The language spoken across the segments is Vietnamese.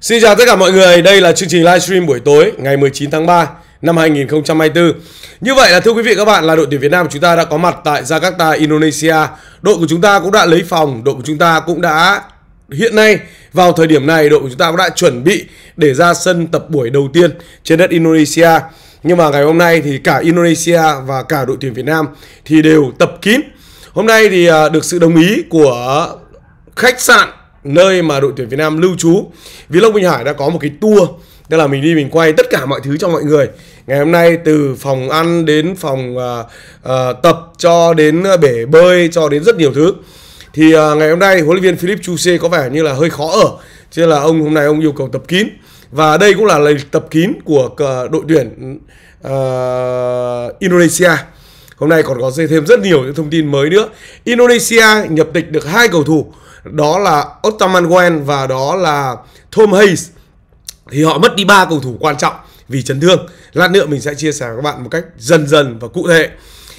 Xin chào tất cả mọi người, đây là chương trình livestream buổi tối ngày 19 tháng 3 năm 2024. Như vậy là thưa quý vị các bạn là đội tuyển Việt Nam chúng ta đã có mặt tại Jakarta, Indonesia. Đội của chúng ta cũng đã lấy phòng, đội của chúng ta cũng đã hiện nay vào thời điểm này đội của chúng ta cũng đã chuẩn bị để ra sân tập buổi đầu tiên trên đất Indonesia. Nhưng mà ngày hôm nay thì cả Indonesia và cả đội tuyển Việt Nam thì đều tập kín. Hôm nay thì à, được sự đồng ý của khách sạn nơi mà đội tuyển Việt Nam lưu trú vì Long Bình Hải đã có một cái tour tức là mình đi mình quay tất cả mọi thứ cho mọi người ngày hôm nay từ phòng ăn đến phòng uh, uh, tập cho đến à, bể bơi cho đến rất nhiều thứ thì uh, ngày hôm nay huấn luyện viên Philip Chuse có vẻ như là hơi khó ở chứ là ông hôm nay ông yêu cầu tập kín và đây cũng là lời tập kín của đội tuyển uh, Indonesia hôm nay còn có thêm rất nhiều những thông tin mới nữa Indonesia nhập tịch được hai cầu thủ đó là Ottoman Gwen và đó là Tom Hayes thì họ mất đi ba cầu thủ quan trọng vì chấn thương lát nữa mình sẽ chia sẻ với các bạn một cách dần dần và cụ thể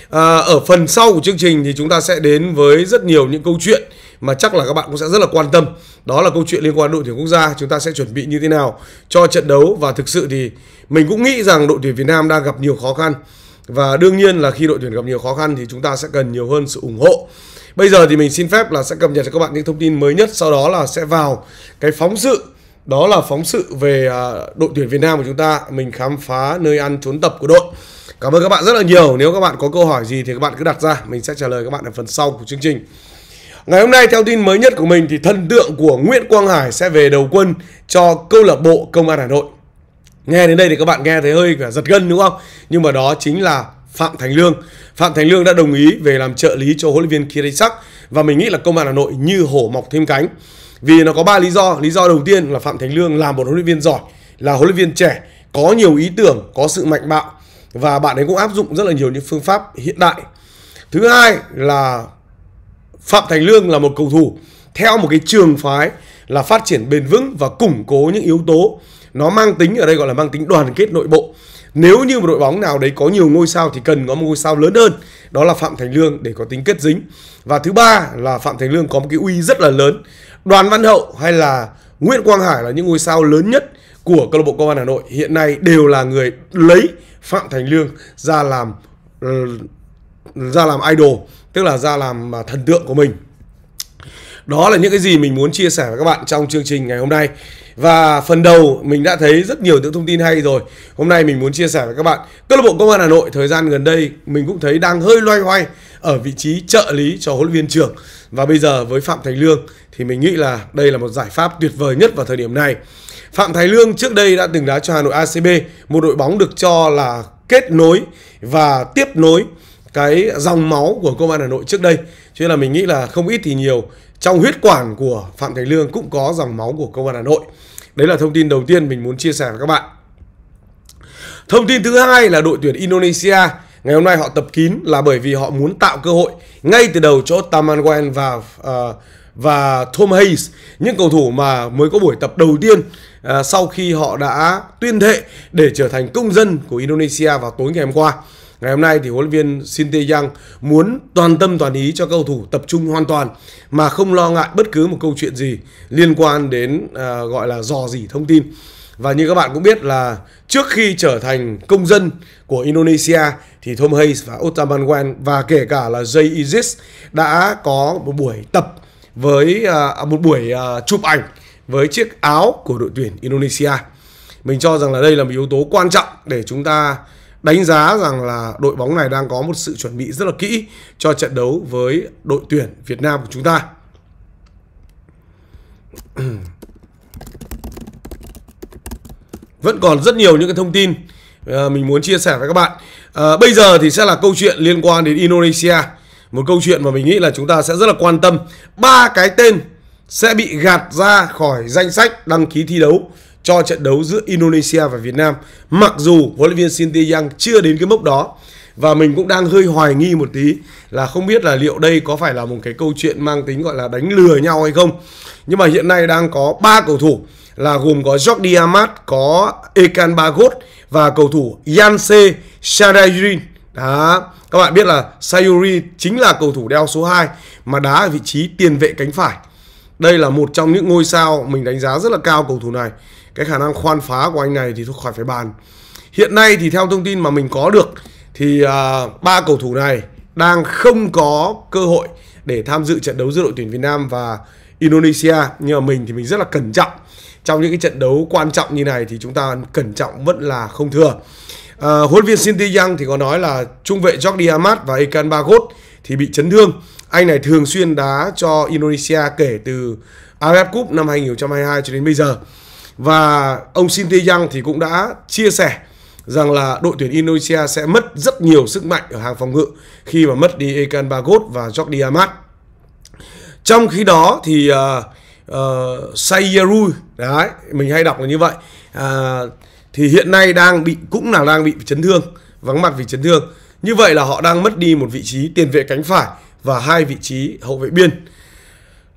à, ở phần sau của chương trình thì chúng ta sẽ đến với rất nhiều những câu chuyện mà chắc là các bạn cũng sẽ rất là quan tâm đó là câu chuyện liên quan đội tuyển quốc gia chúng ta sẽ chuẩn bị như thế nào cho trận đấu và thực sự thì mình cũng nghĩ rằng đội tuyển Việt Nam đang gặp nhiều khó khăn và đương nhiên là khi đội tuyển gặp nhiều khó khăn thì chúng ta sẽ cần nhiều hơn sự ủng hộ Bây giờ thì mình xin phép là sẽ cập nhật cho các bạn những thông tin mới nhất, sau đó là sẽ vào cái phóng sự đó là phóng sự về à, đội tuyển Việt Nam của chúng ta, mình khám phá nơi ăn trốn tập của đội. Cảm ơn các bạn rất là nhiều. Nếu các bạn có câu hỏi gì thì các bạn cứ đặt ra, mình sẽ trả lời các bạn ở phần sau của chương trình. Ngày hôm nay theo tin mới nhất của mình thì thần tượng của Nguyễn Quang Hải sẽ về đầu quân cho câu lạc bộ Công an Hà Nội. Nghe đến đây thì các bạn nghe thấy hơi phải giật gân đúng không? Nhưng mà đó chính là Phạm Thành Lương. Phạm Thành Lương đã đồng ý về làm trợ lý cho huấn luyện viên Kirisak và mình nghĩ là công an Hà Nội như hổ mọc thêm cánh. Vì nó có ba lý do. Lý do đầu tiên là Phạm Thành Lương là một huấn luyện viên giỏi, là huấn luyện viên trẻ, có nhiều ý tưởng, có sự mạnh bạo và bạn ấy cũng áp dụng rất là nhiều những phương pháp hiện đại. Thứ hai là Phạm Thành Lương là một cầu thủ theo một cái trường phái là phát triển bền vững và củng cố những yếu tố nó mang tính ở đây gọi là mang tính đoàn kết nội bộ nếu như một đội bóng nào đấy có nhiều ngôi sao thì cần có một ngôi sao lớn hơn đó là phạm thành lương để có tính kết dính và thứ ba là phạm thành lương có một cái uy rất là lớn đoàn văn hậu hay là nguyễn quang hải là những ngôi sao lớn nhất của câu lạc bộ công an hà nội hiện nay đều là người lấy phạm thành lương ra làm ừ, ra làm idol tức là ra làm à, thần tượng của mình đó là những cái gì mình muốn chia sẻ với các bạn trong chương trình ngày hôm nay và phần đầu mình đã thấy rất nhiều những thông tin hay rồi. Hôm nay mình muốn chia sẻ với các bạn. Câu lạc bộ Công an Hà Nội thời gian gần đây mình cũng thấy đang hơi loay hoay ở vị trí trợ lý cho huấn luyện viên trưởng. Và bây giờ với Phạm Thành Lương thì mình nghĩ là đây là một giải pháp tuyệt vời nhất vào thời điểm này. Phạm thành Lương trước đây đã từng đá cho Hà Nội ACB, một đội bóng được cho là kết nối và tiếp nối cái dòng máu của công an Hà Nội trước đây. Cho nên là mình nghĩ là không ít thì nhiều trong huyết quản của Phạm Thành Lương cũng có dòng máu của công an Hà Nội. Đấy là thông tin đầu tiên mình muốn chia sẻ với các bạn. Thông tin thứ hai là đội tuyển Indonesia ngày hôm nay họ tập kín là bởi vì họ muốn tạo cơ hội ngay từ đầu cho Tamanwan và uh, và Tom Hayes những cầu thủ mà mới có buổi tập đầu tiên uh, sau khi họ đã tuyên thệ để trở thành công dân của Indonesia vào tối ngày hôm qua. Ngày hôm nay thì huấn luyện viên Shin Tae Yang muốn toàn tâm toàn ý cho cầu thủ tập trung hoàn toàn mà không lo ngại bất cứ một câu chuyện gì liên quan đến à, gọi là dò dỉ thông tin. Và như các bạn cũng biết là trước khi trở thành công dân của Indonesia thì Tom Hayes và Ottoman Wan và kể cả là Jay Izis đã có một buổi tập với à, một buổi à, chụp ảnh với chiếc áo của đội tuyển Indonesia. Mình cho rằng là đây là một yếu tố quan trọng để chúng ta đánh giá rằng là đội bóng này đang có một sự chuẩn bị rất là kỹ cho trận đấu với đội tuyển Việt Nam của chúng ta. Vẫn còn rất nhiều những cái thông tin ờ, mình muốn chia sẻ với các bạn. À, bây giờ thì sẽ là câu chuyện liên quan đến Indonesia. Một câu chuyện mà mình nghĩ là chúng ta sẽ rất là quan tâm. Ba cái tên sẽ bị gạt ra khỏi danh sách đăng ký thi đấu cho trận đấu giữa Indonesia và Việt Nam. Mặc dù huấn luyện viên Shin tae chưa đến cái mốc đó và mình cũng đang hơi hoài nghi một tí là không biết là liệu đây có phải là một cái câu chuyện mang tính gọi là đánh lừa nhau hay không. Nhưng mà hiện nay đang có ba cầu thủ là gồm có Jordi Amat, có Ekan Bagot và cầu thủ Yanse Sarayrin. Đó, các bạn biết là Sayuri chính là cầu thủ đeo số 2 mà đá ở vị trí tiền vệ cánh phải. Đây là một trong những ngôi sao mình đánh giá rất là cao cầu thủ này cái khả năng khoan phá của anh này thì thôi khỏi phải bàn hiện nay thì theo thông tin mà mình có được thì à, ba uh, cầu thủ này đang không có cơ hội để tham dự trận đấu giữa đội tuyển Việt Nam và Indonesia nhưng mà mình thì mình rất là cẩn trọng trong những cái trận đấu quan trọng như này thì chúng ta cẩn trọng vẫn là không thừa à, huấn viên Sinti Yang thì có nói là trung vệ Jordi Amat và Ikan Bagot thì bị chấn thương anh này thường xuyên đá cho Indonesia kể từ AFF Cup năm 2022 cho đến bây giờ và ông Shin tae thì cũng đã chia sẻ rằng là đội tuyển Indonesia sẽ mất rất nhiều sức mạnh ở hàng phòng ngự khi mà mất đi Ekan Bagot và Jordi Amat. Trong khi đó thì uh, ờ, uh, ờ, Sayeru, đấy, mình hay đọc là như vậy, uh, thì hiện nay đang bị cũng là đang bị chấn thương, vắng mặt vì chấn thương. Như vậy là họ đang mất đi một vị trí tiền vệ cánh phải và hai vị trí hậu vệ biên.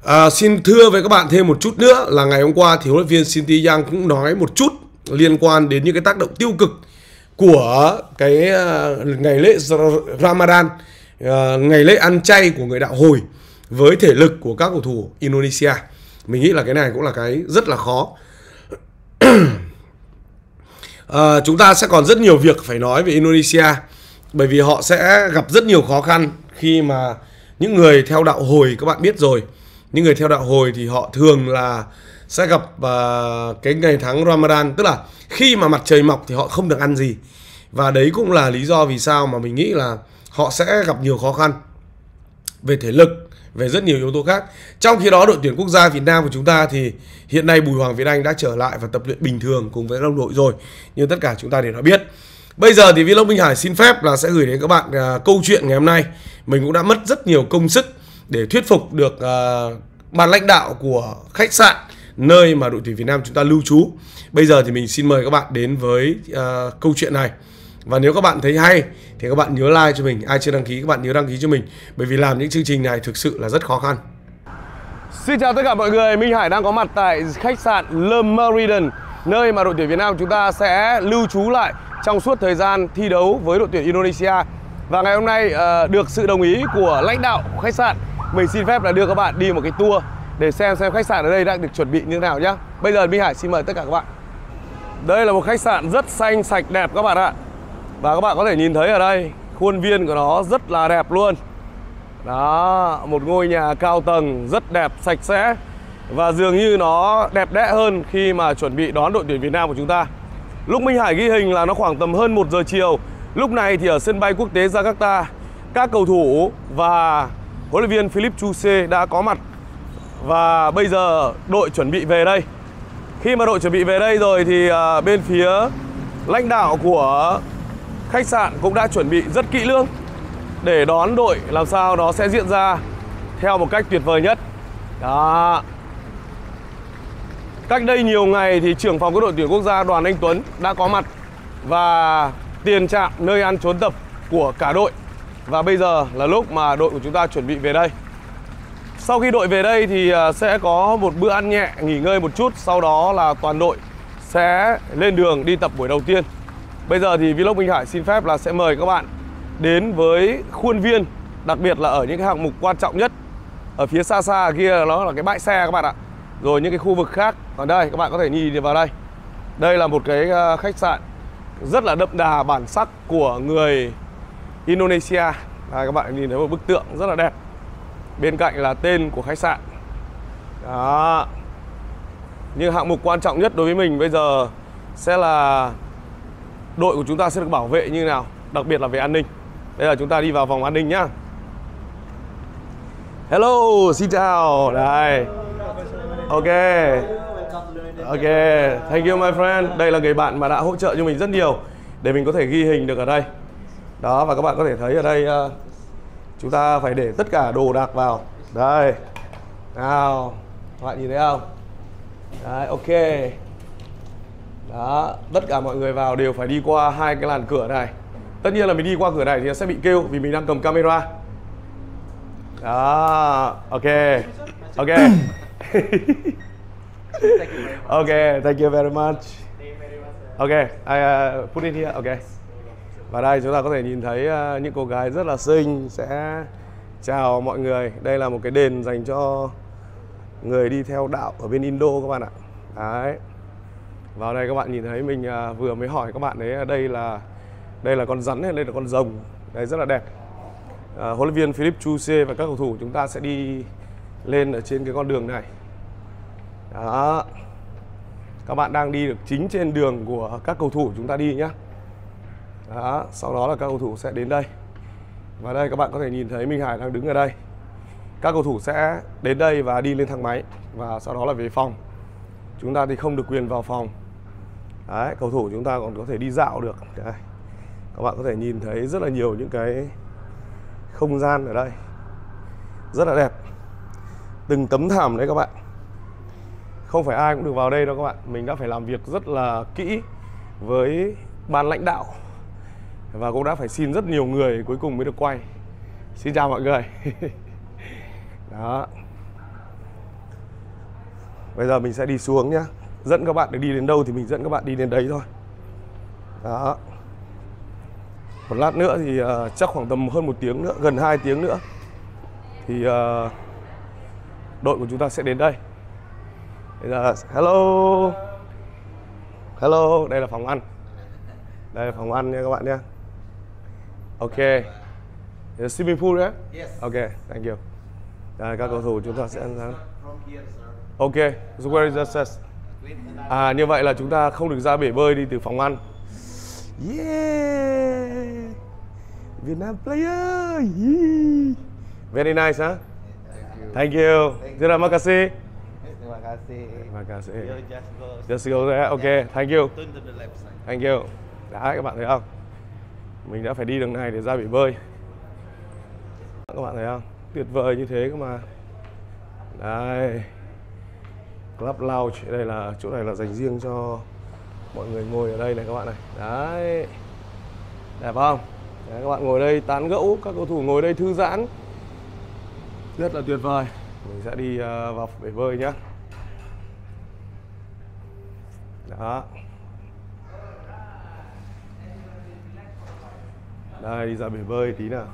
À, xin thưa với các bạn thêm một chút nữa là ngày hôm qua thì huấn luyện viên Shinty Yang cũng nói một chút liên quan đến những cái tác động tiêu cực của cái à, ngày lễ Ramadan, à, ngày lễ ăn chay của người đạo hồi với thể lực của các cầu thủ Indonesia. Mình nghĩ là cái này cũng là cái rất là khó. à, chúng ta sẽ còn rất nhiều việc phải nói về Indonesia bởi vì họ sẽ gặp rất nhiều khó khăn khi mà những người theo đạo hồi các bạn biết rồi những người theo đạo hồi thì họ thường là sẽ gặp uh, cái ngày tháng Ramadan tức là khi mà mặt trời mọc thì họ không được ăn gì và đấy cũng là lý do vì sao mà mình nghĩ là họ sẽ gặp nhiều khó khăn về thể lực về rất nhiều yếu tố khác trong khi đó đội tuyển quốc gia Việt Nam của chúng ta thì hiện nay Bùi Hoàng Việt Anh đã trở lại và tập luyện bình thường cùng với đồng đội rồi như tất cả chúng ta đều đã biết Bây giờ thì Vlog Minh Hải xin phép là sẽ gửi đến các bạn à, câu chuyện ngày hôm nay. Mình cũng đã mất rất nhiều công sức để thuyết phục được uh, ban lãnh đạo của khách sạn nơi mà đội tuyển Việt Nam chúng ta lưu trú. Bây giờ thì mình xin mời các bạn đến với uh, câu chuyện này. Và nếu các bạn thấy hay thì các bạn nhớ like cho mình, ai chưa đăng ký các bạn nhớ đăng ký cho mình bởi vì làm những chương trình này thực sự là rất khó khăn. Xin chào tất cả mọi người, Minh Hải đang có mặt tại khách sạn Le Meridian nơi mà đội tuyển Việt Nam chúng ta sẽ lưu trú lại trong suốt thời gian thi đấu với đội tuyển Indonesia. Và ngày hôm nay uh, được sự đồng ý của lãnh đạo khách sạn mình xin phép là đưa các bạn đi một cái tour để xem xem khách sạn ở đây đang được chuẩn bị như thế nào nhá. Bây giờ Minh Hải xin mời tất cả các bạn. Đây là một khách sạn rất xanh sạch đẹp các bạn ạ. Và các bạn có thể nhìn thấy ở đây khuôn viên của nó rất là đẹp luôn. Đó, một ngôi nhà cao tầng rất đẹp, sạch sẽ và dường như nó đẹp đẽ hơn khi mà chuẩn bị đón đội tuyển Việt Nam của chúng ta. Lúc Minh Hải ghi hình là nó khoảng tầm hơn 1 giờ chiều. Lúc này thì ở sân bay quốc tế Jakarta, các cầu thủ và huấn luyện viên Philip Chu C đã có mặt và bây giờ đội chuẩn bị về đây. Khi mà đội chuẩn bị về đây rồi thì à, bên phía lãnh đạo của khách sạn cũng đã chuẩn bị rất kỹ lưỡng để đón đội làm sao đó sẽ diễn ra theo một cách tuyệt vời nhất. Đó. Cách đây nhiều ngày thì trưởng phòng các đội tuyển quốc gia Đoàn Anh Tuấn đã có mặt và tiền trạm nơi ăn trốn tập của cả đội và bây giờ là lúc mà đội của chúng ta chuẩn bị về đây Sau khi đội về đây thì à, sẽ có một bữa ăn nhẹ, nghỉ ngơi một chút Sau đó là toàn đội sẽ lên đường đi tập buổi đầu tiên Bây giờ thì Vlog Minh Hải xin phép là sẽ mời các bạn đến với khuôn viên Đặc biệt là ở những cái hạng mục quan trọng nhất Ở phía xa xa kia nó là cái bãi xe các bạn ạ Rồi những cái khu vực khác Còn đây các bạn có thể nhìn vào đây Đây là một cái à, khách sạn rất là đậm đà bản sắc của người Indonesia à, các bạn nhìn thấy một bức tượng rất là đẹp bên cạnh là tên của khách sạn đó nhưng hạng mục quan trọng nhất đối với mình bây giờ sẽ là đội của chúng ta sẽ được bảo vệ như nào đặc biệt là về an ninh đây là chúng ta đi vào vòng an ninh nhá hello xin chào đây ok ok thank you my friend đây là người bạn mà đã hỗ trợ cho mình rất nhiều để mình có thể ghi hình được ở đây đó và các bạn có thể thấy ở đây uh, chúng ta phải để tất cả đồ đạc vào đây nào các bạn nhìn thấy không đấy ok đó tất cả mọi người vào đều phải đi qua hai cái làn cửa này tất nhiên là mình đi qua cửa này thì sẽ bị kêu vì mình đang cầm camera đó ok ok OK thank you very much OK i uh, put it here OK và đây chúng ta có thể nhìn thấy ờ, những cô gái rất là xinh sẽ chào mọi người. Đây là một cái đền dành cho người đi theo đạo ở bên Indo các bạn ạ. Đấy. Vào đây các bạn nhìn thấy mình ờ, vừa mới hỏi các bạn đấy ờ, đây là đây là con rắn hay đây là con rồng. Đấy rất là đẹp. À, huấn luyện viên Philip Chuse và các cầu thủ chúng ta sẽ đi lên ở trên cái con đường này. Đó. Các bạn đang đi được chính trên đường của các cầu thủ chúng ta đi nhá đó sau đó là các cầu thủ sẽ đến đây và đây các bạn có thể nhìn thấy Minh Hải đang đứng ở đây các cầu thủ sẽ đến đây và đi lên thang máy và sau đó là về phòng chúng ta thì không được quyền vào phòng Đấy, cầu thủ chúng ta còn có thể đi dạo được Đấy. các bạn có thể nhìn thấy rất là nhiều những cái không gian ở đây rất là đẹp từng tấm thảm đấy các bạn không phải ai cũng được vào đây đâu các bạn mình đã phải làm việc rất là kỹ với ban lãnh đạo và cũng đã phải xin rất nhiều người cuối cùng mới được quay xin chào mọi người đó bây giờ mình sẽ đi xuống nhá dẫn các bạn được đi đến đâu thì mình dẫn các bạn đi đến đấy thôi đó một lát nữa thì uh, chắc khoảng tầm hơn một tiếng nữa gần hai tiếng nữa thì uh, đội của chúng ta sẽ đến đây bây giờ hello hello đây là phòng ăn đây là phòng ăn nha các bạn nhé Okay. The swimming pool, right? Yes. Okay, thank you. Đây, các cầu thủ chúng ta sẽ ăn Ok, so where is the access? À, như vậy là chúng ta không được ra bể bơi đi từ phòng ăn. Yeah! Việt Nam player! Very nice, huh? Thank you. Thank Terima kasih. Terima kasih. Terima kasih. Just go there. Okay, thank you. Thank you. Đấy, các bạn thấy không? mình đã phải đi đường này để ra bể bơi các bạn thấy không tuyệt vời như thế cơ mà đây club lounge đây là chỗ này là dành riêng cho mọi người ngồi ở đây này các bạn này đấy đẹp không đấy, các bạn ngồi đây tán gẫu các cầu thủ ngồi đây thư giãn rất là tuyệt vời mình sẽ đi ờ, vào bể bơi nhé đó đây đi ra bể bơi tí nào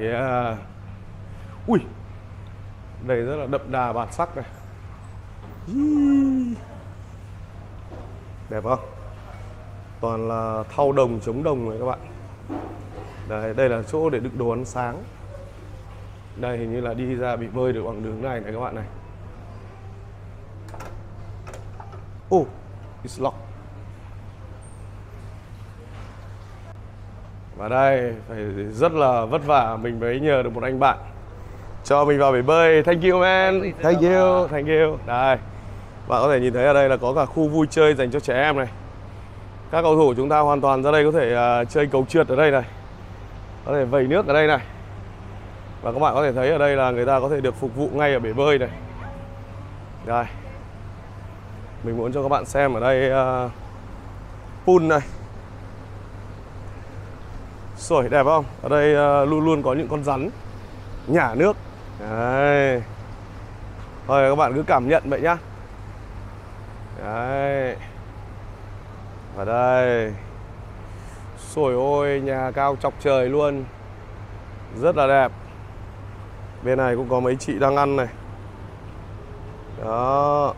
yeah. ui đây rất là đậm đà bản sắc này đẹp không toàn là thau đồng chống đồng này các bạn đây đây là chỗ để đựng đồ ăn sáng đây hình như là đi ra bị bơi được bằng đường này này các bạn này oh it's locked Và đây phải rất là vất vả mình mới nhờ được một anh bạn cho mình vào bể bơi. Thank you man. Thank you, thank you. Đây. Bạn có thể nhìn thấy ở đây là có cả khu vui chơi dành cho trẻ em này. Các cầu thủ chúng ta hoàn toàn ra đây có thể uh, chơi cầu trượt ở đây này. Có thể vẩy nước ở đây này. Và các bạn có thể thấy ở đây là người ta có thể được phục vụ ngay ở bể bơi này. Đây. Mình muốn cho các bạn xem ở đây uh, pool này rồi đẹp không ở đây uh, luôn luôn có những con rắn nhả nước Đấy. thôi các bạn cứ cảm nhận vậy nhá Đấy. Ở đây Sồi ôi nhà cao chọc trời luôn Rất là đẹp Bên này cũng có mấy chị đang ăn này Đó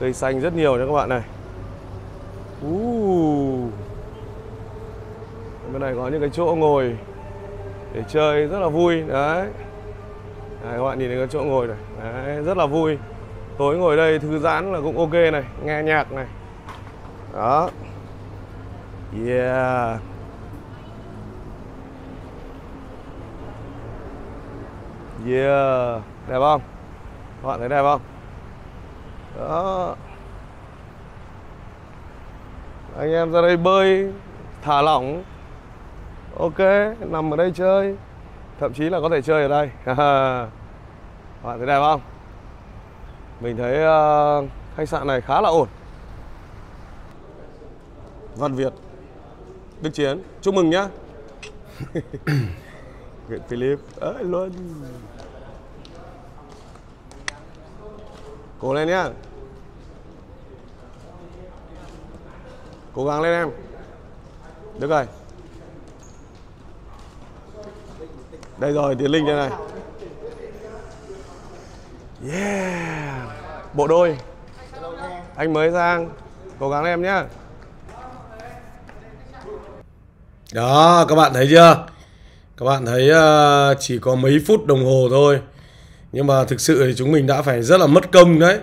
Cây xanh rất nhiều nha các bạn này uh. bên này có những cái chỗ ngồi để chơi rất là vui đấy đấy các bạn nhìn thấy cái chỗ ngồi này đấy, rất là vui tối ngồi đây thư giãn là cũng ok này nghe nhạc này đó yeah yeah đẹp không các bạn thấy đẹp không đó anh em ra đây bơi thả lỏng ok nằm ở đây chơi thậm chí là có thể chơi ở đây bạn thấy đẹp không mình thấy uh, khách sạn này khá là ổn văn việt đức chiến chúc mừng nhá Nguyễn Philip ấy luôn Cố lên nhá cố gắng lên em được rồi đây rồi tiến linh đây này yeah bộ đôi anh mới sang cố gắng em nhé đó các bạn thấy chưa các bạn thấy ờ, chỉ có mấy phút đồng hồ thôi nhưng mà thực sự thì chúng mình đã phải rất là mất công đấy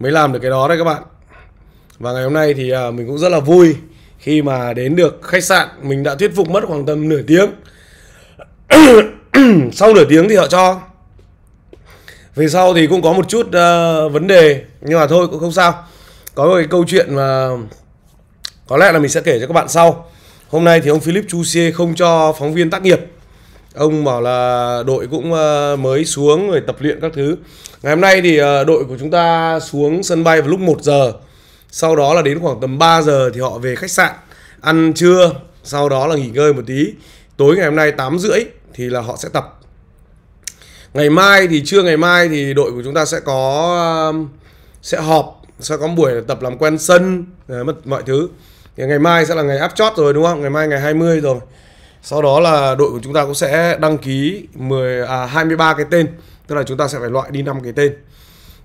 mới làm được cái đó đấy các bạn và ngày hôm nay thì à, mình cũng rất là vui khi mà đến được khách sạn mình đã thuyết phục mất khoảng tầm nửa tiếng. sau nửa tiếng thì họ cho. Về sau thì cũng có một chút uh, vấn đề nhưng mà thôi cũng không sao. Có một cái câu chuyện mà có lẽ là mình sẽ kể cho các bạn sau. Hôm nay thì ông Philip Chusie không cho phóng viên tác nghiệp ông bảo là đội cũng à, mới xuống rồi tập luyện các thứ ngày hôm nay thì à, đội của chúng ta xuống sân bay vào lúc 1 giờ sau đó là đến khoảng tầm 3 giờ thì họ về khách sạn ăn trưa sau đó là nghỉ ngơi một tí tối ngày hôm nay 8 rưỡi thì là họ sẽ tập ngày mai thì trưa ngày mai thì đội của chúng ta sẽ có um, sẽ họp sẽ có buổi tập làm quen sân ờ, mọi thứ thì ngày mai sẽ là ngày áp chót rồi đúng không ngày mai ngày 20 rồi sau đó là đội của chúng ta cũng sẽ đăng ký 10 à, 23 cái tên tức là chúng ta sẽ phải loại đi 5 cái tên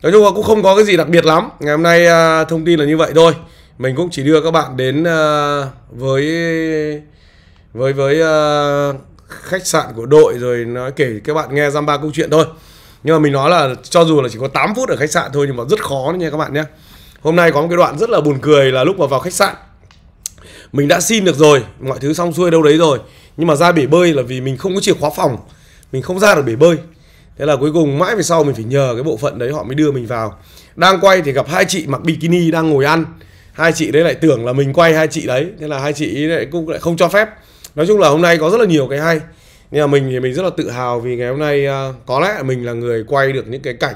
nói chung là cũng không có cái gì đặc biệt lắm ngày hôm nay à, thông tin là như vậy thôi mình cũng chỉ đưa các bạn đến à, với với với à, khách sạn của đội rồi nói kể các bạn nghe giam ba câu chuyện thôi nhưng mà mình nói là cho dù là chỉ có 8 phút ở khách sạn thôi nhưng mà rất khó đấy nha các bạn nhé hôm nay có một cái đoạn rất là buồn cười là lúc mà vào khách sạn mình đã xin được rồi mọi thứ xong xuôi đâu đấy rồi nhưng mà ra bể bơi là vì mình không có chìa khóa phòng mình không ra được bể bơi thế là cuối cùng mãi về sau mình phải nhờ cái bộ phận đấy họ mới đưa mình vào đang quay thì gặp hai chị mặc bikini đang ngồi ăn hai chị đấy lại tưởng là mình quay hai chị đấy thế là hai chị lại cũng lại không cho phép nói chung là hôm nay có rất là nhiều cái hay nhưng mà mình thì mình rất là tự hào vì ngày hôm nay à, có lẽ mình là người quay được những cái cảnh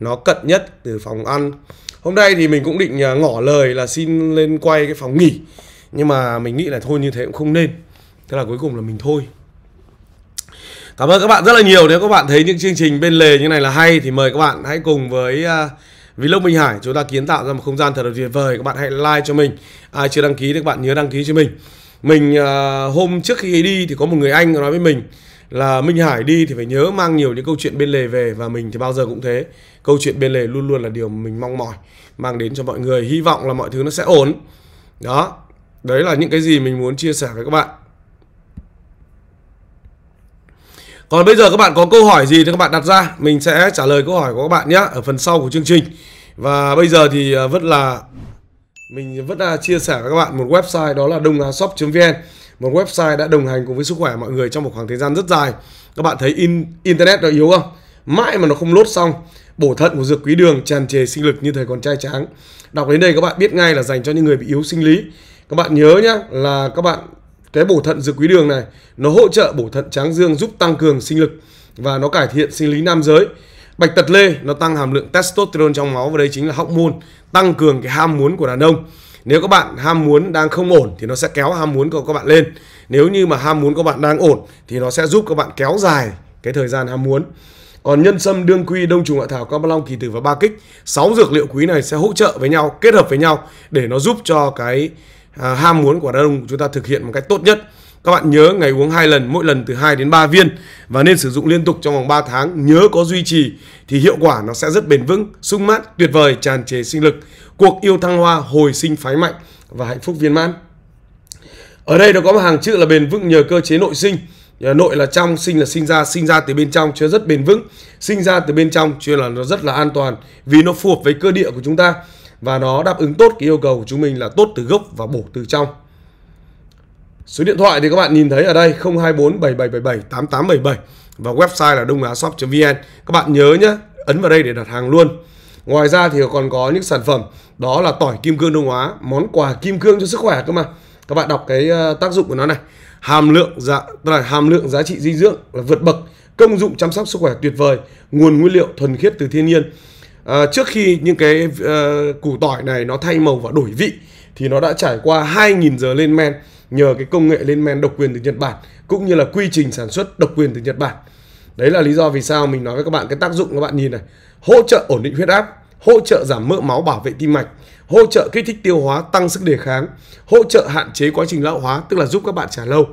nó cận nhất từ phòng ăn hôm nay thì mình cũng định à, ngỏ lời là xin lên quay cái phòng nghỉ nhưng mà mình nghĩ là thôi như thế cũng không nên thế là cuối cùng là mình thôi Cảm ơn các bạn rất là nhiều Nếu các bạn thấy những chương trình bên lề như này là hay Thì mời các bạn hãy cùng với uh, Vlog Minh Hải Chúng ta kiến tạo ra một không gian thật là tuyệt vời Các bạn hãy like cho mình Ai chưa đăng ký thì các bạn nhớ đăng ký cho mình Mình à, hôm trước khi đi thì có một người anh nói với mình là Minh Hải đi thì phải nhớ mang nhiều những câu chuyện bên lề về và mình thì bao giờ cũng thế. Câu chuyện bên lề luôn luôn là điều mình mong mỏi mang đến cho mọi người. Hy vọng là mọi thứ nó sẽ ổn. Đó. Đấy là những cái gì mình muốn chia sẻ với các bạn. Còn bây giờ các bạn có câu hỏi gì thì các bạn đặt ra Mình sẽ trả lời câu hỏi của các bạn nhé Ở phần sau của chương trình Và bây giờ thì à, vẫn là Mình vẫn là chia sẻ với các bạn một website Đó là đông shop vn Một website đã đồng hành cùng với sức khỏe mọi người Trong một khoảng thời gian rất dài Các bạn thấy in, internet nó yếu không Mãi mà nó không lốt xong Bổ thận của dược quý đường tràn trề sinh lực như thời còn trai tráng Đọc đến đây các bạn biết ngay là dành cho những người bị yếu sinh lý các bạn nhớ nhé là các bạn cái bổ thận dược quý đường này nó hỗ trợ bổ thận tráng dương giúp tăng cường sinh lực và nó cải thiện sinh lý nam giới. Bạch tật lê nó tăng hàm lượng testosterone trong máu và đây chính là môn tăng cường cái ham muốn của đàn ông. Nếu các bạn ham muốn đang không ổn thì nó sẽ kéo ham muốn của các bạn lên. Nếu như mà ham muốn của bạn đang ổn thì nó sẽ giúp các bạn kéo dài cái thời gian ham muốn. Còn nhân sâm, đương quy, đông trùng hạ thảo, cam long, kỳ tử và ba kích, sáu dược liệu quý này sẽ hỗ trợ với nhau, kết hợp với nhau để nó giúp cho cái À, ham muốn của đàn ông chúng ta thực hiện một cách tốt nhất. Các bạn nhớ ngày uống hai lần, mỗi lần từ 2 đến 3 viên và nên sử dụng liên tục trong vòng 3 tháng, nhớ có duy trì thì hiệu quả nó sẽ rất bền vững, sung mát, tuyệt vời, tràn trề sinh lực, cuộc yêu thăng hoa, hồi sinh phái mạnh và hạnh phúc viên mãn. Ở đây nó có một hàng chữ là bền vững nhờ cơ chế nội sinh. Nội là trong, sinh là sinh ra, sinh ra từ bên trong chứ rất bền vững, sinh ra từ bên trong chứ là nó rất là an toàn vì nó phù hợp với cơ địa của chúng ta và nó đáp ứng tốt cái yêu cầu của chúng mình là tốt từ gốc và bổ từ trong. Số điện thoại thì các bạn nhìn thấy ở đây 024 7777 8877 và website là đông á shop.vn. Các bạn nhớ nhé, ấn vào đây để đặt hàng luôn. Ngoài ra thì còn có những sản phẩm đó là tỏi kim cương Đông Á, món quà kim cương cho sức khỏe cơ mà. Các bạn đọc cái ờ, tác dụng của nó này. Hàm lượng dạ, tức là hàm lượng giá trị dinh dưỡng là vượt bậc, công dụng chăm sóc sức khỏe tuyệt vời, nguồn nguyên liệu thuần khiết từ thiên nhiên à, trước khi những cái uh, củ tỏi này nó thay màu và đổi vị thì nó đã trải qua 2.000 giờ lên men nhờ cái công nghệ lên men độc quyền từ Nhật Bản cũng như là quy trình sản xuất độc quyền từ Nhật Bản. Đấy là lý do vì sao mình nói với các bạn cái tác dụng các bạn nhìn này, hỗ trợ ổn định huyết áp, hỗ trợ giảm mỡ máu bảo vệ tim mạch, hỗ trợ kích thích tiêu hóa tăng sức đề kháng, hỗ trợ hạn chế quá trình lão hóa tức là giúp các bạn trả lâu.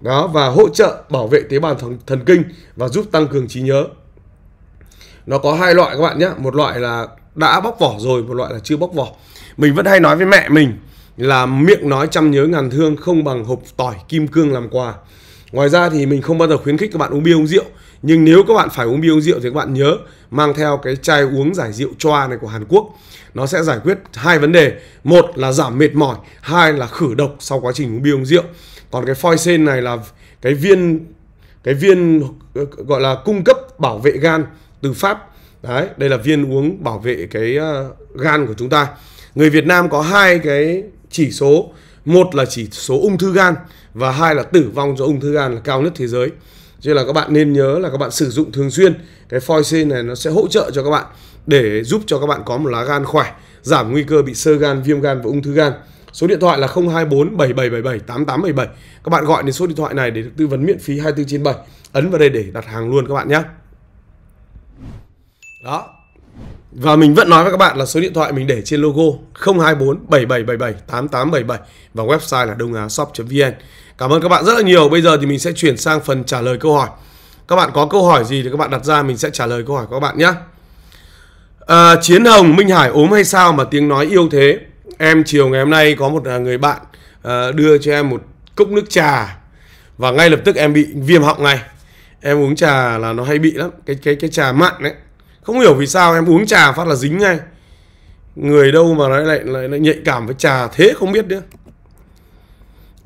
Đó và hỗ trợ bảo vệ tế bào thần kinh và giúp tăng cường trí nhớ nó có hai loại các bạn nhé một loại là đã bóc vỏ rồi một loại là chưa bóc vỏ mình vẫn hay nói với mẹ mình là miệng nói chăm nhớ ngàn thương không bằng hộp tỏi kim cương làm quà ngoài ra thì mình không bao giờ khuyến khích các bạn uống bia uống rượu nhưng nếu các bạn phải uống bia uống rượu thì các bạn nhớ mang theo cái chai uống giải rượu choa này của Hàn Quốc nó sẽ giải quyết hai vấn đề một là giảm mệt mỏi hai là khử độc sau quá trình uống bia uống rượu còn cái phoi sen này là cái viên cái viên gọi là cung cấp bảo vệ gan từ Pháp. Đấy, đây là viên uống bảo vệ cái ờ, gan của chúng ta. Người Việt Nam có hai cái chỉ số, một là chỉ số ung thư gan và hai là tử vong do ung thư gan là cao nhất thế giới. Cho nên là các bạn nên nhớ là các bạn sử dụng thường xuyên cái foil này nó sẽ hỗ trợ cho các bạn để giúp cho các bạn có một lá gan khỏe, giảm nguy cơ bị sơ gan, viêm gan và ung thư gan. Số điện thoại là 024 7777 8877. Các bạn gọi đến số điện thoại này để được tư vấn miễn phí 24 trên 7. Ấn vào đây để đặt hàng luôn các bạn nhé. Đó. Và mình vẫn nói với các bạn là số điện thoại mình để trên logo 024 7777 8877 và website là đông á shop.vn. Cảm ơn các bạn rất là nhiều. Bây giờ thì mình sẽ chuyển sang phần trả lời câu hỏi. Các bạn có câu hỏi gì thì các bạn đặt ra mình sẽ trả lời câu hỏi của các bạn nhé. À, Chiến Hồng Minh Hải ốm hay sao mà tiếng nói yêu thế? Em chiều ngày hôm nay có một à, người bạn à, đưa cho em một cốc nước trà và ngay lập tức em bị viêm họng ngay. Em uống trà là nó hay bị lắm, cái cái cái trà mặn đấy không hiểu vì sao em uống trà phát là dính ngay người đâu mà lại lại lại, lại nhạy cảm với trà thế không biết nữa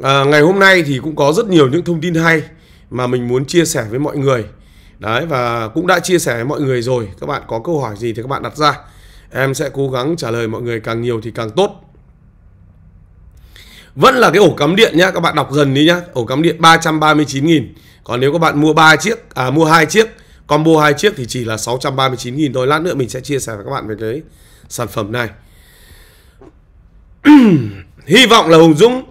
à, ngày hôm nay thì cũng có rất nhiều những thông tin hay mà mình muốn chia sẻ với mọi người đấy và cũng đã chia sẻ với mọi người rồi các bạn có câu hỏi gì thì các bạn đặt ra em sẽ cố gắng trả lời mọi người càng nhiều thì càng tốt vẫn là cái ổ cắm điện nhá các bạn đọc dần đi nhá ổ cắm điện 339 000 còn nếu các bạn mua ba chiếc à mua hai chiếc combo hai chiếc thì chỉ là 639.000 thôi lát nữa mình sẽ chia sẻ với các bạn về cái sản phẩm này hy vọng là Hùng Dũng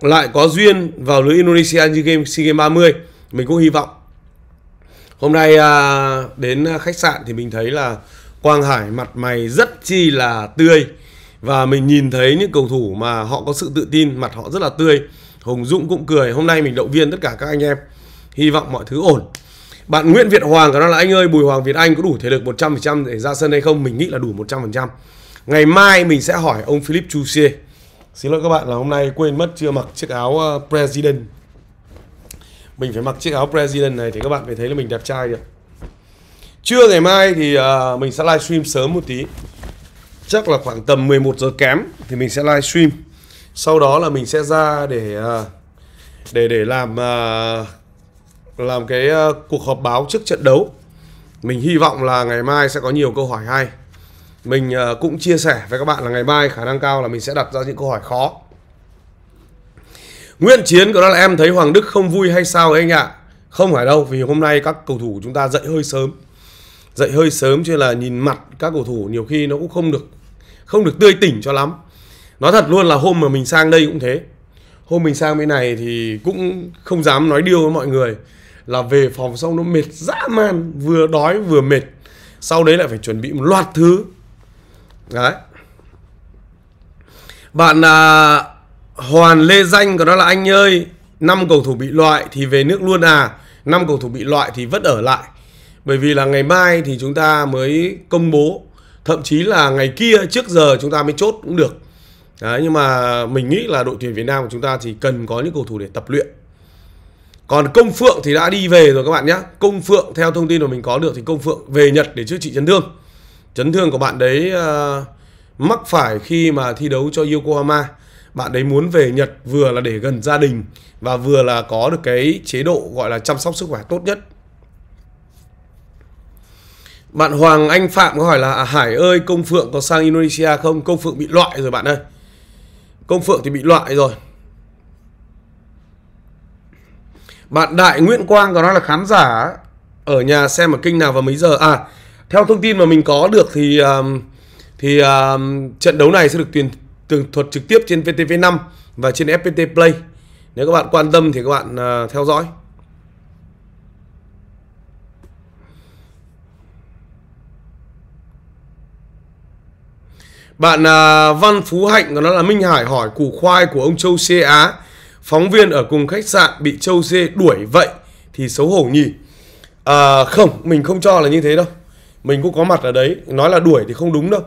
lại có duyên vào lưới Indonesia như game SEA Games 30 mình cũng hy vọng hôm nay à, đến khách sạn thì mình thấy là Quang Hải mặt mày rất chi là tươi và mình nhìn thấy những cầu thủ mà họ có sự tự tin mặt họ rất là tươi Hùng Dũng cũng cười hôm nay mình động viên tất cả các anh em hy vọng mọi thứ ổn bạn Nguyễn Việt Hoàng có nói là anh ơi Bùi Hoàng Việt Anh có đủ thể lực 100% để ra sân hay không? Mình nghĩ là đủ 100%. Ngày mai mình sẽ hỏi ông Philip Chusier. Xin lỗi các bạn là hôm nay quên mất chưa mặc chiếc áo ờ, President. Mình phải mặc chiếc áo President này thì các bạn mới thấy là mình đẹp trai được. Trưa ngày mai thì ờ, mình sẽ livestream sớm một tí. Chắc là khoảng tầm 11 giờ kém thì mình sẽ livestream. Sau đó là mình sẽ ra để ờ, để để làm làm cái ờ, cuộc họp báo trước trận đấu. Mình hy vọng là ngày mai sẽ có nhiều câu hỏi hay. Mình ờ, cũng chia sẻ với các bạn là ngày mai khả năng cao là mình sẽ đặt ra những câu hỏi khó. Nguyễn Chiến của đó là em thấy Hoàng Đức không vui hay sao ấy anh ạ? Không phải đâu, vì hôm nay các cầu thủ chúng ta dậy hơi sớm. Dậy hơi sớm chứ là nhìn mặt các cầu thủ nhiều khi nó cũng không được không được tươi tỉnh cho lắm. Nói thật luôn là hôm mà mình sang đây cũng thế hôm mình sang bên này thì cũng không dám nói điêu với mọi người là về phòng xong nó mệt dã man vừa đói vừa mệt sau đấy lại phải chuẩn bị một loạt thứ đấy bạn à, Hoàn Lê Danh của đó là anh ơi năm cầu thủ bị loại thì về nước luôn à năm cầu thủ bị loại thì vẫn ở lại bởi vì là ngày mai thì chúng ta mới công bố thậm chí là ngày kia trước giờ chúng ta mới chốt cũng được Đấy, nhưng mà mình nghĩ là đội tuyển Việt Nam của chúng ta thì cần có những cầu thủ để tập luyện còn Công Phượng thì đã đi về rồi các bạn nhé Công Phượng theo thông tin mà mình có được thì Công Phượng về Nhật để chữa trị chấn thương Chấn thương của bạn đấy uh, mắc phải khi mà thi đấu cho Yokohama Bạn đấy muốn về Nhật vừa là để gần gia đình Và vừa là có được cái chế độ gọi là chăm sóc sức khỏe tốt nhất Bạn Hoàng Anh Phạm có hỏi là à, Hải ơi Công Phượng có sang Indonesia không? Công Phượng bị loại rồi bạn ơi Công Phượng thì bị loại rồi Bạn Đại Nguyễn Quang có nói là khán giả ở nhà xem ở kênh nào và mấy giờ. À, theo thông tin mà mình có được thì um, thì um, trận đấu này sẽ được tường tường thuật trực tiếp trên VTV5 và trên FPT Play. Nếu các bạn quan tâm thì các bạn uh, theo dõi. Bạn uh, Văn Phú Hạnh nó là Minh Hải hỏi củ khoai của ông Châu C Á phóng viên ở cùng khách sạn bị châu dê đuổi vậy thì xấu hổ nhỉ à, không mình không cho là như thế đâu mình cũng có mặt ở đấy nói là đuổi thì không đúng đâu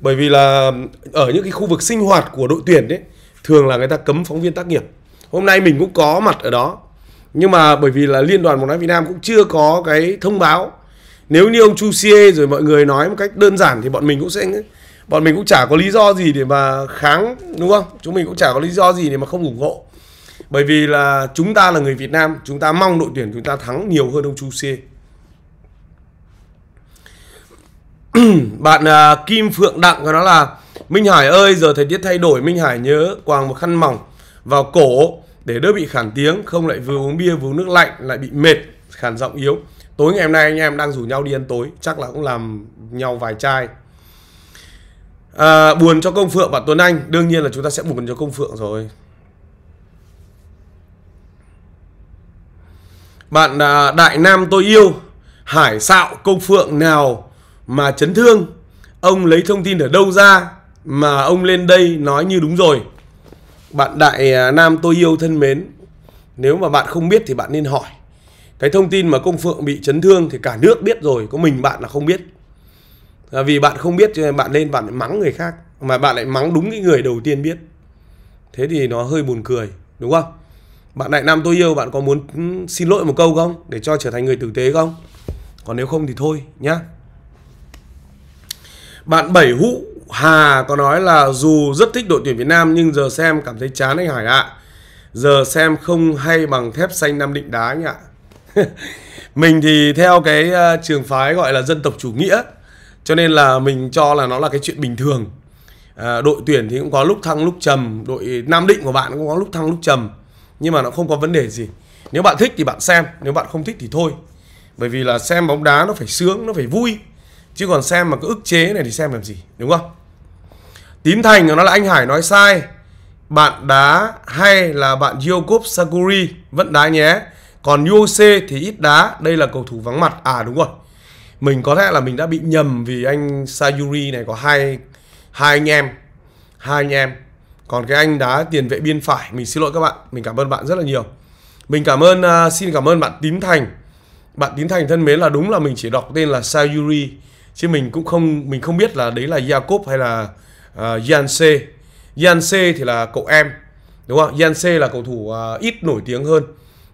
bởi vì là ở những cái khu vực sinh hoạt của đội tuyển đấy thường là người ta cấm phóng viên tác nghiệp hôm nay mình cũng có mặt ở đó nhưng mà bởi vì là liên đoàn bóng đá Việt Nam cũng chưa có cái thông báo nếu như ông Chu Xie rồi mọi người nói một cách đơn giản thì bọn mình cũng sẽ bọn mình cũng chả có lý do gì để mà kháng đúng không chúng mình cũng chả có lý do gì để mà không ủng hộ bởi vì là chúng ta là người Việt Nam chúng ta mong đội tuyển chúng ta thắng nhiều hơn ông Chu C. bạn uh, Kim Phượng Đặng nói là Minh Hải ơi giờ thời tiết thay đổi Minh Hải nhớ quàng một khăn mỏng vào cổ để đỡ bị khản tiếng không lại vừa uống bia vừa uống nước lạnh lại bị mệt khản giọng yếu tối ngày hôm nay anh em đang rủ nhau đi ăn tối chắc là cũng làm nhau vài chai à, buồn cho công phượng và tuấn anh đương nhiên là chúng ta sẽ buồn cho công phượng rồi Bạn à, Đại Nam tôi yêu Hải xạo công phượng nào mà chấn thương Ông lấy thông tin ở đâu ra Mà ông lên đây nói như đúng rồi Bạn Đại à, Nam tôi yêu thân mến Nếu mà bạn không biết thì bạn nên hỏi Cái thông tin mà công phượng bị chấn thương Thì cả nước biết rồi Có mình bạn là không biết à, Vì bạn không biết cho nên bạn lên bạn lại mắng người khác Mà bạn lại mắng đúng cái người đầu tiên biết Thế thì nó hơi buồn cười Đúng không? bạn đại nam tôi yêu bạn có muốn xin lỗi một câu không để cho trở thành người tử tế không còn nếu không thì thôi nhá bạn bảy hũ hà có nói là dù rất thích đội tuyển việt nam nhưng giờ xem cảm thấy chán anh hải ạ à. giờ xem không hay bằng thép xanh nam định đá anh ạ à. mình thì theo cái ờ, trường phái gọi là dân tộc chủ nghĩa cho nên là mình cho là nó là cái chuyện bình thường à, đội tuyển thì cũng có lúc thăng lúc trầm đội nam định của bạn cũng có lúc thăng lúc trầm nhưng mà nó không có vấn đề gì nếu bạn thích thì bạn xem nếu bạn không thích thì thôi bởi vì là xem bóng đá nó phải sướng nó phải vui chứ còn xem mà cứ ức chế này thì xem làm gì đúng không tím thành nó là anh hải nói sai bạn đá hay là bạn Yokop Sakuri vẫn đá nhé còn uoc thì ít đá đây là cầu thủ vắng mặt à đúng rồi mình có lẽ là mình đã bị nhầm vì anh Sayuri này có hai hai anh em hai anh em còn cái anh đá tiền vệ biên phải mình xin lỗi các bạn mình cảm ơn bạn rất là nhiều mình cảm ơn uh, xin cảm ơn bạn tín thành bạn tín thành thân mến là đúng là mình chỉ đọc tên là sayuri chứ mình cũng không mình không biết là đấy là Jacob hay là uh, à, Yanse Yanse thì là cậu em đúng không Yanse là cầu thủ uh, ít nổi tiếng hơn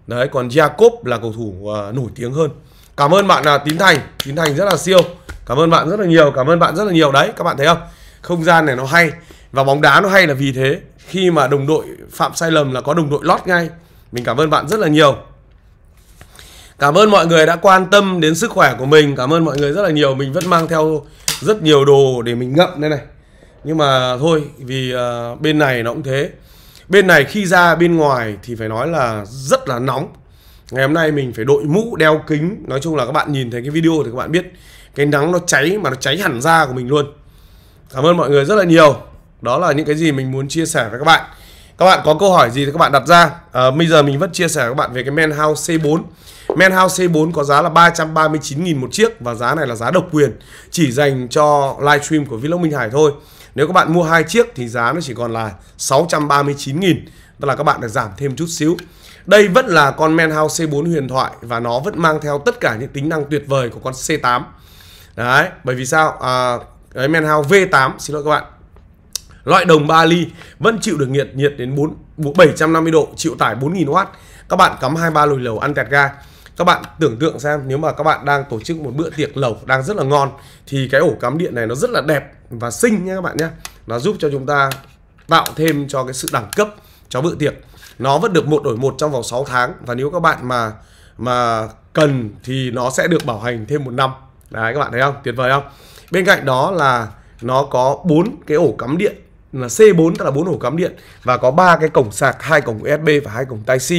đấy còn Jacob là cầu thủ uh, nổi tiếng hơn cảm ơn bạn là uh, Tín Thành Tín Thành rất là siêu cảm ơn bạn rất là nhiều cảm ơn bạn rất là nhiều đấy các bạn thấy không không gian này nó hay và bóng đá nó hay là vì thế khi mà đồng đội phạm sai lầm là có đồng đội lót ngay mình cảm ơn bạn rất là nhiều cảm ơn mọi người đã quan tâm đến sức khỏe của mình cảm ơn mọi người rất là nhiều mình vẫn mang theo rất nhiều đồ để mình ngậm đây này nhưng mà thôi vì ờ, bên này nó cũng thế bên này khi ra bên ngoài thì phải nói là rất là nóng ngày hôm nay mình phải đội mũ đeo kính nói chung là các bạn nhìn thấy cái video thì các bạn biết cái nắng nó cháy mà nó cháy hẳn da của mình luôn cảm ơn mọi người rất là nhiều đó là những cái gì mình muốn chia sẻ với các bạn các bạn có câu hỏi gì thì các bạn đặt ra à, bây giờ mình vẫn chia sẻ với các bạn về cái men house C4 men house C4 có giá là 339.000 một chiếc và giá này là giá độc quyền chỉ dành cho livestream của Vlog Minh Hải thôi nếu các bạn mua hai chiếc thì giá nó chỉ còn là 639.000 tức là các bạn được giảm thêm chút xíu đây vẫn là con men house C4 huyền thoại và nó vẫn mang theo tất cả những tính năng tuyệt vời của con C8 đấy bởi vì sao à, đấy, men house V8 xin lỗi các bạn Loại đồng 3 ly vẫn chịu được nhiệt nhiệt đến 4 750 độ, chịu tải 4000W. Các bạn cắm hai ba lồi lầu ăn tẹt ga. Các bạn tưởng tượng xem nếu mà các bạn đang tổ chức một bữa tiệc lẩu đang rất là ngon thì cái ổ cắm điện này nó rất là đẹp và xinh nhé các bạn nhé. Nó giúp cho chúng ta tạo thêm cho cái sự đẳng cấp cho bữa tiệc. Nó vẫn được một đổi một trong vòng 6 tháng và nếu các bạn mà mà cần thì nó sẽ được bảo hành thêm một năm. Đấy các bạn thấy không? Tuyệt vời không? Bên cạnh đó là nó có bốn cái ổ cắm điện là C4 tức là bốn ổ cắm điện và có ba cái cổng sạc, hai cổng USB và hai cổng Type C.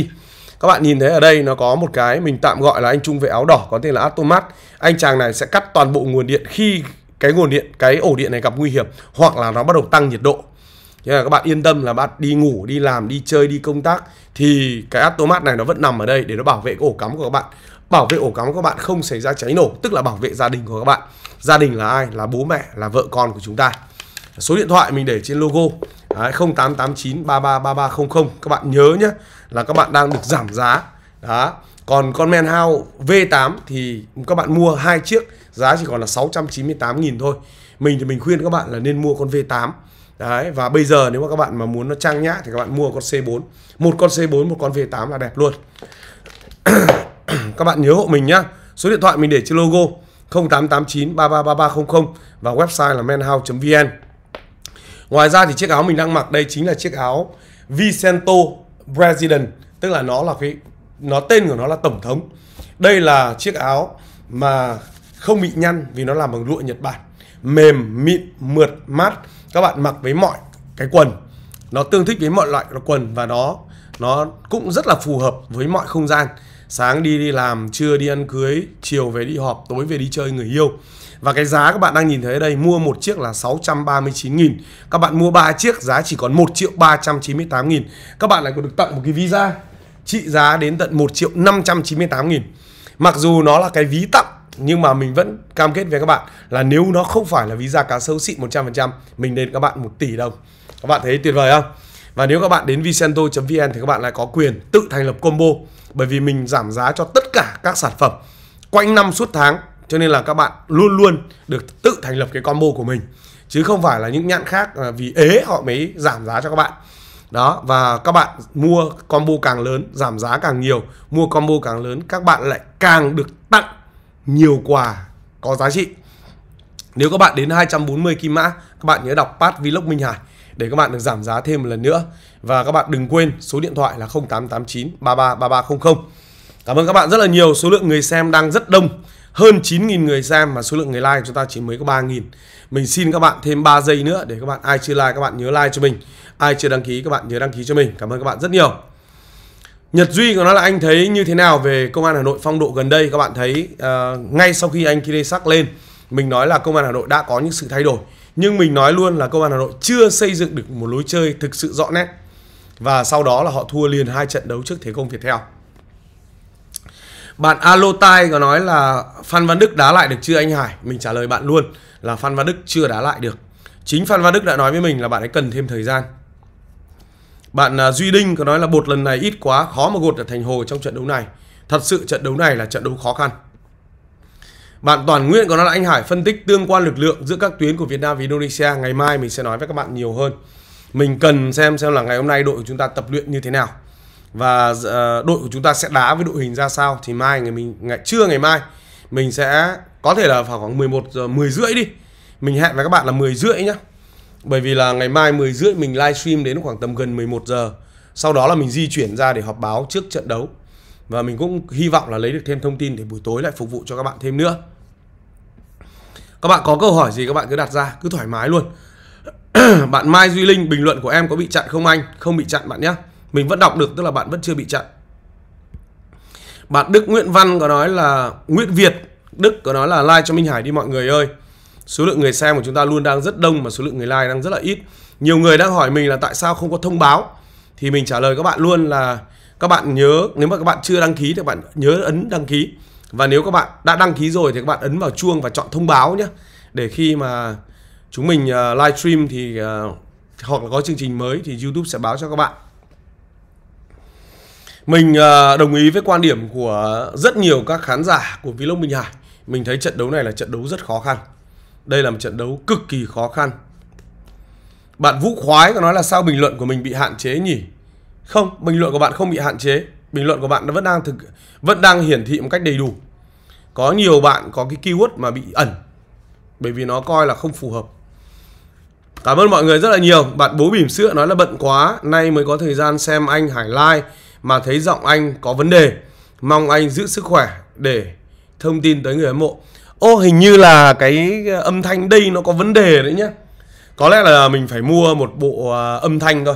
Các bạn nhìn thấy ở đây nó có một cái mình tạm gọi là anh Trung về áo đỏ có tên là automat. Anh chàng này sẽ cắt toàn bộ nguồn điện khi cái nguồn điện, cái ổ điện này gặp nguy hiểm hoặc là nó bắt đầu tăng nhiệt độ. Thế là các bạn yên tâm là bạn đi ngủ, đi làm, đi chơi, đi công tác thì cái automat này nó vẫn nằm ở đây để nó bảo vệ cái ổ cắm của các bạn. Bảo vệ ổ cắm của các bạn không xảy ra cháy nổ, tức là bảo vệ gia đình của các bạn. Gia đình là ai? Là bố mẹ, là vợ con của chúng ta số điện thoại mình để trên logo Đấy, 0889 333300 các bạn nhớ nhé là các bạn đang được giảm giá đó còn con men hao V8 thì các bạn mua hai chiếc giá chỉ còn là 698.000 thôi mình thì mình khuyên các bạn là nên mua con V8 Đấy, và bây giờ nếu mà các bạn mà muốn nó trang nhã thì các bạn mua con C4 một con C4 một con V8 là đẹp luôn các bạn nhớ hộ mình nhá số điện thoại mình để trên logo 0889 333300 và website là menhouse.vn Ngoài ra thì chiếc áo mình đang mặc đây chính là chiếc áo Vicento President, tức là nó là cái nó tên của nó là tổng thống. Đây là chiếc áo mà không bị nhăn vì nó làm bằng lụa Nhật Bản, mềm mịn, mượt mát. Các bạn mặc với mọi cái quần. Nó tương thích với mọi loại quần và nó nó cũng rất là phù hợp với mọi không gian. Sáng đi đi làm, trưa đi ăn cưới, chiều về đi họp, tối về đi chơi người yêu. Và cái giá các bạn đang nhìn thấy ở đây mua một chiếc là 639 000 Các bạn mua 3 chiếc giá chỉ còn 1 triệu 398 000 Các bạn lại còn được tặng một cái visa trị giá đến tận 1 triệu 598 000 Mặc dù nó là cái ví tặng nhưng mà mình vẫn cam kết với các bạn là nếu nó không phải là visa cá sấu xịn 100% mình đền các bạn 1 tỷ đồng. Các bạn thấy tuyệt vời không? Và nếu các bạn đến vicento.vn thì các bạn lại có quyền tự thành lập combo bởi vì mình giảm giá cho tất cả các sản phẩm quanh năm suốt tháng cho nên là các bạn luôn luôn được tự thành lập cái combo của mình chứ không phải là những nhãn khác à, vì ế họ mới giảm giá cho các bạn đó và các bạn mua combo càng lớn giảm giá càng nhiều mua combo càng lớn các bạn lại càng được tặng nhiều quà có giá trị nếu các bạn đến 240 kim mã các bạn nhớ đọc pass vlog Minh Hải để các bạn được giảm giá thêm một lần nữa và các bạn đừng quên số điện thoại là 0889 33 3300 Cảm ơn các bạn rất là nhiều số lượng người xem đang rất đông hơn 9.000 người xem mà số lượng người like của chúng ta chỉ mới có 3.000 mình xin các bạn thêm 3 giây nữa để các bạn ai chưa like các bạn nhớ like cho mình ai chưa đăng ký các bạn nhớ đăng ký cho mình cảm ơn các bạn rất nhiều Nhật Duy của nó là anh thấy như thế nào về công an Hà Nội phong độ gần đây các bạn thấy uh, ngay sau khi anh Kire sắc lên mình nói là công an Hà Nội đã có những sự thay đổi nhưng mình nói luôn là công an Hà Nội chưa xây dựng được một lối chơi thực sự rõ nét và sau đó là họ thua liền hai trận đấu trước Thế Công Việt theo bạn alo tai có nói là Phan Văn Đức đá lại được chưa anh Hải? Mình trả lời bạn luôn là Phan Văn Đức chưa đá lại được. Chính Phan Văn Đức đã nói với mình là bạn ấy cần thêm thời gian. Bạn à, Duy Đinh có nói là bột lần này ít quá, khó mà gột được thành hồ trong trận đấu này. Thật sự trận đấu này là trận đấu khó khăn. Bạn Toàn Nguyễn có nói là anh Hải phân tích tương quan lực lượng giữa các tuyến của Việt Nam và Indonesia. Ngày mai mình sẽ nói với các bạn nhiều hơn. Mình cần xem xem là ngày hôm nay đội của chúng ta tập luyện như thế nào và uh, đội của chúng ta sẽ đá với đội hình ra sao thì mai ngày mình ngày trưa ngày mai mình sẽ có thể là vào khoảng 11 giờ 10 rưỡi đi mình hẹn với các bạn là 10 rưỡi nhá bởi vì là ngày mai 10 rưỡi mình livestream đến khoảng tầm gần 11 giờ sau đó là mình di chuyển ra để họp báo trước trận đấu và mình cũng hy vọng là lấy được thêm thông tin để buổi tối lại phục vụ cho các bạn thêm nữa các bạn có câu hỏi gì các bạn cứ đặt ra cứ thoải mái luôn bạn Mai Duy Linh bình luận của em có bị chặn không anh không bị chặn bạn nhé mình vẫn đọc được tức là bạn vẫn chưa bị chặn bạn Đức Nguyễn Văn có nói là Nguyễn Việt Đức có nói là like cho Minh Hải đi mọi người ơi số lượng người xem của chúng ta luôn đang rất đông mà số lượng người like đang rất là ít nhiều người đang hỏi mình là tại sao không có thông báo thì mình trả lời các bạn luôn là các bạn nhớ nếu mà các bạn chưa đăng ký thì các bạn nhớ ấn đăng ký và nếu các bạn đã đăng ký rồi thì các bạn ấn vào chuông và chọn thông báo nhé để khi mà chúng mình uh, livestream thì uh, hoặc là có chương trình mới thì YouTube sẽ báo cho các bạn mình à, đồng ý với quan điểm của rất nhiều các khán giả của Vlog Minh Hải. Mình thấy trận đấu này là trận đấu rất khó khăn. Đây là một trận đấu cực kỳ khó khăn. Bạn Vũ Khoái có nói là sao bình luận của mình bị hạn chế nhỉ? Không, bình luận của bạn không bị hạn chế. Bình luận của bạn nó vẫn đang thực vẫn đang hiển thị một cách đầy đủ. Có nhiều bạn có cái keyword mà bị ẩn bởi vì nó coi là không phù hợp. Cảm ơn mọi người rất là nhiều. Bạn bố bỉm sữa nói là bận quá, nay mới có thời gian xem anh Hải Lai. Like mà thấy giọng anh có vấn đề. Mong anh giữ sức khỏe để thông tin tới người hâm mộ. Ô hình như là cái ờ, âm thanh đây nó có vấn đề đấy nhá. Có lẽ là mình phải mua một bộ ờ, âm thanh thôi.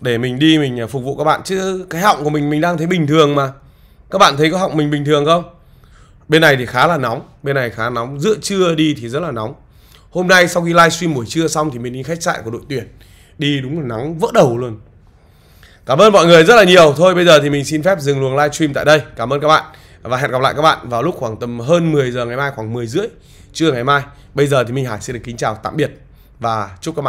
Để mình đi mình ờ, phục vụ các bạn chứ cái họng của mình mình đang thấy bình thường mà. Các bạn thấy cái họng mình bình thường không? Bên này thì khá là nóng, bên này khá nóng, giữa trưa đi thì rất là nóng. Hôm nay sau khi livestream buổi trưa xong thì mình đi khách sạn của đội tuyển. Đi đúng là nắng vỡ đầu luôn. Cảm ơn mọi người rất là nhiều. Thôi bây giờ thì mình xin phép dừng luồng livestream tại đây. Cảm ơn các bạn và hẹn gặp lại các bạn vào lúc khoảng tầm hơn 10 giờ ngày mai khoảng 10 rưỡi trưa ngày mai. Bây giờ thì Minh Hải xin được kính chào tạm biệt và chúc các bạn